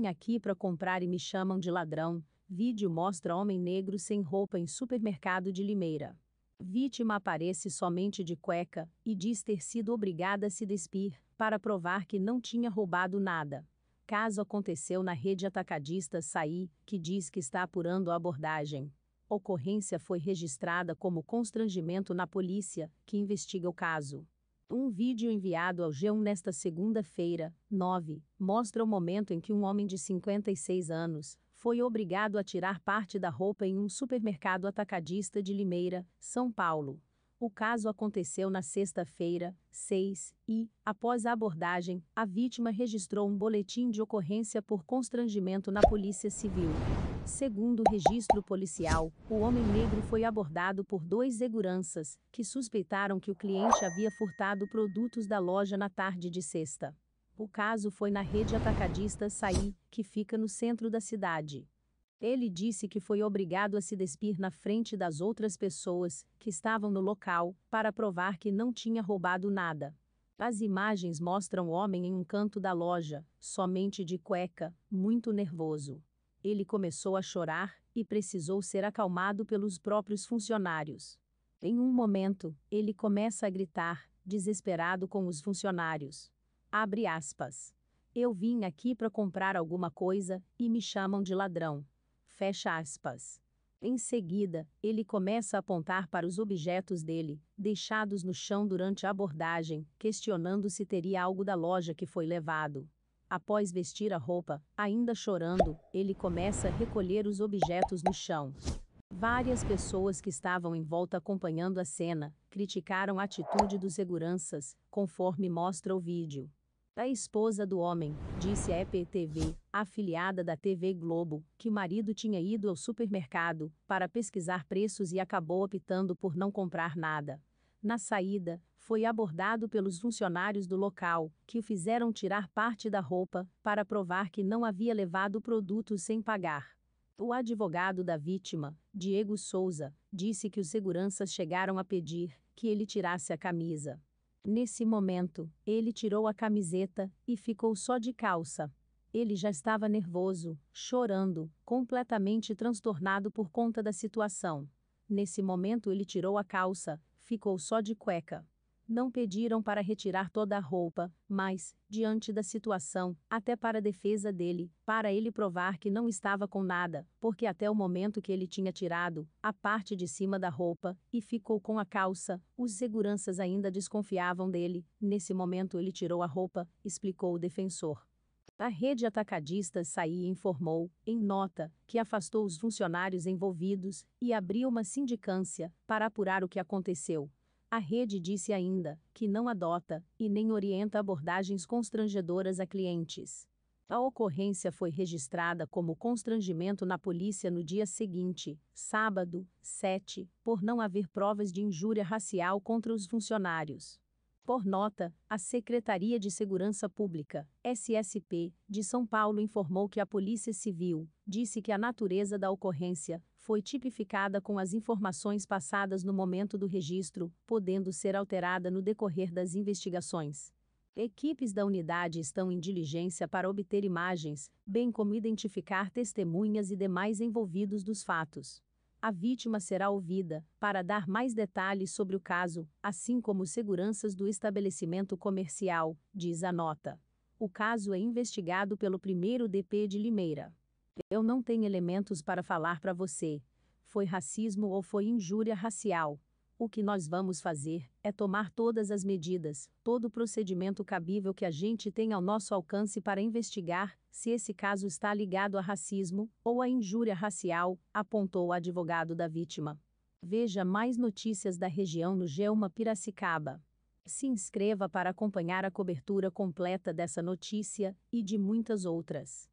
vêm aqui para comprar e me chamam de ladrão. Vídeo mostra homem negro sem roupa em supermercado de Limeira. Vítima aparece somente de cueca e diz ter sido obrigada a se despir para provar que não tinha roubado nada. Caso aconteceu na rede atacadista Saí, que diz que está apurando a abordagem. Ocorrência foi registrada como constrangimento na polícia, que investiga o caso. Um vídeo enviado ao G1 nesta segunda-feira, 9, mostra o momento em que um homem de 56 anos foi obrigado a tirar parte da roupa em um supermercado atacadista de Limeira, São Paulo. O caso aconteceu na sexta-feira, 6, e, após a abordagem, a vítima registrou um boletim de ocorrência por constrangimento na Polícia Civil. Segundo o registro policial, o homem negro foi abordado por dois seguranças, que suspeitaram que o cliente havia furtado produtos da loja na tarde de sexta. O caso foi na rede atacadista Saí, que fica no centro da cidade. Ele disse que foi obrigado a se despir na frente das outras pessoas que estavam no local para provar que não tinha roubado nada. As imagens mostram o homem em um canto da loja, somente de cueca, muito nervoso. Ele começou a chorar e precisou ser acalmado pelos próprios funcionários. Em um momento, ele começa a gritar, desesperado com os funcionários. Abre aspas. Eu vim aqui para comprar alguma coisa e me chamam de ladrão. Fecha aspas. Em seguida, ele começa a apontar para os objetos dele, deixados no chão durante a abordagem, questionando se teria algo da loja que foi levado. Após vestir a roupa, ainda chorando, ele começa a recolher os objetos no chão. Várias pessoas que estavam em volta acompanhando a cena criticaram a atitude dos seguranças, conforme mostra o vídeo. A esposa do homem disse a EPTV, afiliada da TV Globo, que o marido tinha ido ao supermercado para pesquisar preços e acabou optando por não comprar nada. Na saída, foi abordado pelos funcionários do local, que o fizeram tirar parte da roupa, para provar que não havia levado produtos sem pagar. O advogado da vítima, Diego Souza, disse que os seguranças chegaram a pedir que ele tirasse a camisa. Nesse momento, ele tirou a camiseta e ficou só de calça. Ele já estava nervoso, chorando, completamente transtornado por conta da situação. Nesse momento, ele tirou a calça, ficou só de cueca não pediram para retirar toda a roupa, mas, diante da situação, até para a defesa dele, para ele provar que não estava com nada, porque até o momento que ele tinha tirado a parte de cima da roupa e ficou com a calça, os seguranças ainda desconfiavam dele. Nesse momento ele tirou a roupa, explicou o defensor. A rede atacadista saí informou, em nota, que afastou os funcionários envolvidos e abriu uma sindicância para apurar o que aconteceu. A rede disse ainda que não adota e nem orienta abordagens constrangedoras a clientes. A ocorrência foi registrada como constrangimento na polícia no dia seguinte, sábado, 7, por não haver provas de injúria racial contra os funcionários. Por nota, a Secretaria de Segurança Pública, SSP, de São Paulo informou que a Polícia Civil disse que a natureza da ocorrência foi tipificada com as informações passadas no momento do registro, podendo ser alterada no decorrer das investigações. Equipes da unidade estão em diligência para obter imagens, bem como identificar testemunhas e demais envolvidos dos fatos a vítima será ouvida para dar mais detalhes sobre o caso, assim como seguranças do estabelecimento comercial, diz a nota. O caso é investigado pelo primeiro DP de Limeira. Eu não tenho elementos para falar para você. Foi racismo ou foi injúria racial? o que nós vamos fazer é tomar todas as medidas, todo o procedimento cabível que a gente tem ao nosso alcance para investigar se esse caso está ligado a racismo ou a injúria racial, apontou o advogado da vítima. Veja mais notícias da região no Geuma Piracicaba. Se inscreva para acompanhar a cobertura completa dessa notícia e de muitas outras.